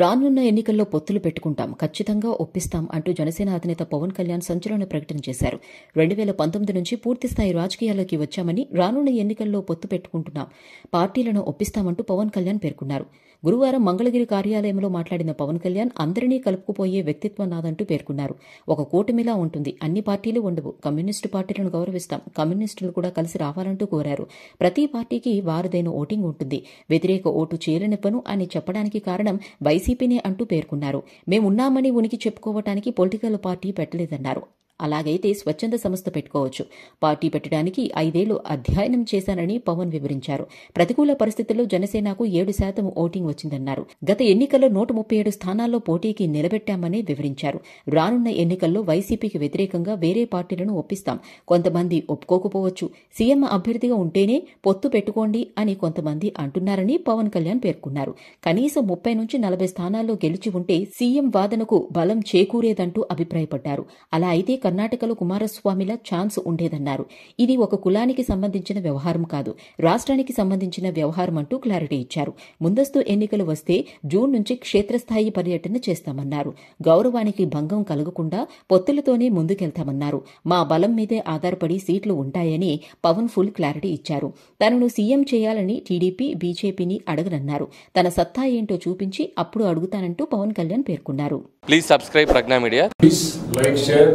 రానున్న ఎన్నికల్లో పొత్తులు పెట్టుకుంటాం ఖచ్చితంగా ఒప్పిస్తాం అంటూ జనసేన అధినేత పవన్ కళ్యాణ్ సంచలన ప్రకటన చేశారు రెండు వేల పంతొమ్మిది నుంచి పూర్తిస్థాయి రాజకీయాల్లోకి వచ్చామని రానున్న ఎన్నికల్లో పొత్తు పెట్టుకుంటున్నాం పార్టీలను ఒప్పిస్తామంటూ పవన్ కళ్యాణ్ పేర్కొన్నారు గురువారం మంగళగిరి కార్యాలయంలో మాట్లాడిన పవన్ కళ్యాణ్ అందరినీ కలుపుకుపోయే వ్యక్తిత్వం నాదంటూ పేర్కొన్నారు ఒక కూటమిలా ఉంటుంది అన్ని పార్టీలు ఉండవు కమ్యూనిస్టు పార్టీలను గౌరవిస్తాం కమ్యూనిస్టులు కూడా కలిసి రావాలంటూ కోరారు ప్రతి పార్టీకి వారిదైన ఓటింగ్ ఉంటుంది వ్యతిరేక ఓటు చేరనివ్వను అని చెప్పడానికి కారణం వైసీపీనే అంటూ పేర్కొన్నారు మేమున్నామని ఉనికి చెప్పుకోవటానికి పొలిటికల్ పార్టీ పెట్టలేదన్నారు అలాగైతే స్వచ్ఛంద సంస్థ పెట్టుకోవచ్చు పార్టీ పెట్టడానికి ఐదేళ్లు అధ్యయనం చేశానని పవన్ వివరించారు ప్రతికూల పరిస్థితుల్లో జనసేనకు ఏడు శాతం ఓటింగ్ వచ్చిందన్నారు గత ఎన్నికల్లో నూట ముప్పై ఏడు స్థానాల్లో పోటీకి నిలబెట్టామని వివరించారు రానున్న ఎన్నికల్లో వైసీపీకి వ్యతిరేకంగా వేరే పార్టీలను ఒప్పిస్తాం కొంతమంది ఒప్పుకోకపోవచ్చు సీఎం అభ్యర్థిగా ఉంటేనే పొత్తు పెట్టుకోండి అని కొంతమంది అంటున్నారని పవన్ కళ్యాణ్ పేర్కొన్నారు కనీసం ముప్పై నుంచి నలభై స్థానాల్లో గెలిచి ఉంటే సీఎం వాదనకు బలం చేకూరేదంటూ అభిప్రాయపడ్డారు అలా అయితే కర్ణాటకలో కుమారస్వామిల ఛాన్స్ ఉండేదన్నారు ఇది ఒక కులానికి సంబంధించిన వ్యవహారం కాదు రాష్ట్రానికి సంబంధించిన వ్యవహారం అంటూ క్లారిటీ ఇచ్చారు ముందస్తు ఎన్నికలు వస్తే జూన్ నుంచి క్షేత్రస్థాయి పర్యటన చేస్తామన్నారు గౌరవానికి భంగం కలగకుండా పొత్తులతోనే ముందుకెళ్తామన్నారు మా బలం మీదే ఆధారపడి సీట్లు ఉంటాయని పవన్ ఫుల్ క్లారిటీ ఇచ్చారు తనను సీఎం చేయాలని టీడీపీ బీజేపీని అడగనన్నారు తన సత్తా ఏంటో చూపించి అప్పుడు అడుగుతానంటూ పవన్ కళ్యాణ్ పేర్కొన్నారు please subscribe Pragya media please like share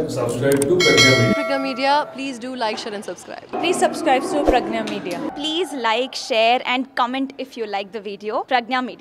subscribe to Pragya Media. Media, please do like, share and subscribe. Please subscribe to Pragna Media. Please like, share and comment if you like the video. Pragna Media.